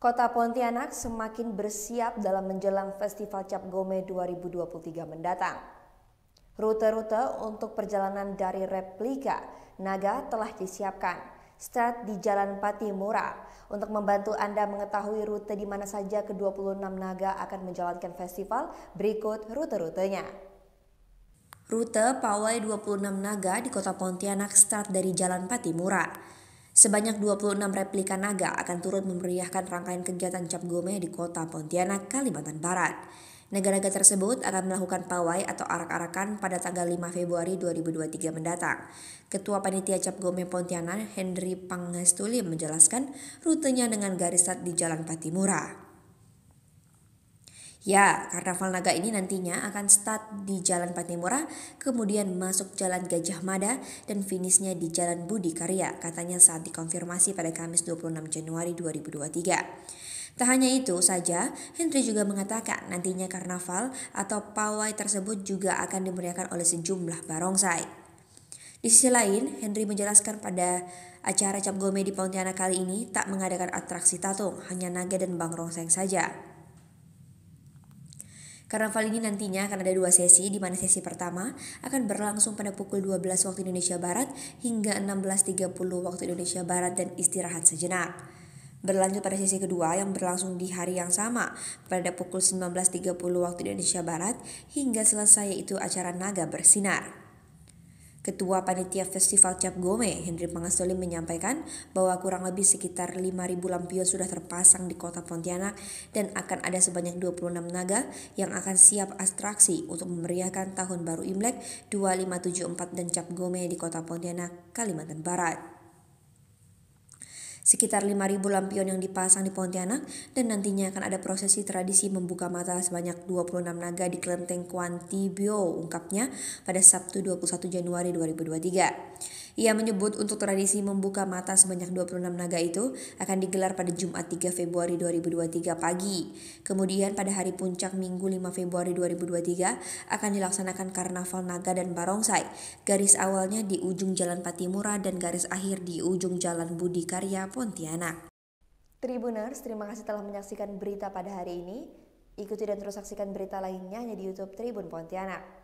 Kota Pontianak semakin bersiap dalam menjelang Festival Cap Gome 2023 mendatang. Rute-rute untuk perjalanan dari replika Naga telah disiapkan. Start di Jalan Patimura untuk membantu Anda mengetahui rute di mana saja ke-26 naga akan menjalankan festival berikut rute-rutenya. Rute Pawai 26 Naga di Kota Pontianak start dari Jalan Patimura. Sebanyak 26 replika naga akan turut memeriahkan rangkaian kegiatan Cap Gome di kota Pontianak, Kalimantan Barat. Naga-naga tersebut akan melakukan pawai atau arak-arakan pada tanggal 5 Februari 2023 mendatang. Ketua Panitia Cap Gome Pontianak, Henry Pangestuli, menjelaskan rutenya dengan garisat di Jalan Patimura. Ya, Karnaval Naga ini nantinya akan start di Jalan Patimura, kemudian masuk Jalan Gajah Mada, dan finishnya di Jalan Budi Karya, katanya saat dikonfirmasi pada Kamis 26 Januari 2023. Tak hanya itu saja, Henry juga mengatakan nantinya karnaval atau pawai tersebut juga akan dimeriahkan oleh sejumlah barongsai. Di sisi lain, Henry menjelaskan pada acara Cap Gome di Pontianak kali ini tak mengadakan atraksi tatung, hanya naga dan bangrongsai saja. Karnaval ini nantinya akan ada dua sesi, di mana sesi pertama akan berlangsung pada pukul 12 waktu Indonesia Barat hingga 16.30 waktu Indonesia Barat dan istirahat sejenak. Berlanjut pada sesi kedua yang berlangsung di hari yang sama pada pukul 19.30 waktu Indonesia Barat hingga selesai yaitu acara Naga Bersinar. Ketua Panitia Festival Cap Gome, Henry Pangasoli menyampaikan bahwa kurang lebih sekitar 5.000 lampion sudah terpasang di kota Pontianak dan akan ada sebanyak 26 naga yang akan siap atraksi untuk memeriahkan Tahun Baru Imlek 2574 dan Cap Gome di kota Pontianak, Kalimantan Barat sekitar 5.000 lampion yang dipasang di Pontianak dan nantinya akan ada prosesi tradisi membuka mata sebanyak 26 naga di kelenteng Kuantibio, ungkapnya pada Sabtu 21 Januari 2023. Ia menyebut untuk tradisi membuka mata sebanyak 26 naga itu akan digelar pada Jumat 3 Februari 2023 pagi. Kemudian pada hari puncak Minggu 5 Februari 2023 akan dilaksanakan Karnaval Naga dan Barongsai. Garis awalnya di ujung Jalan Patimura dan garis akhir di ujung Jalan Budi Karya Pontianak. Tribuners, terima kasih telah menyaksikan berita pada hari ini. Ikuti dan terus saksikan berita lainnya hanya di YouTube Tribun Pontianak.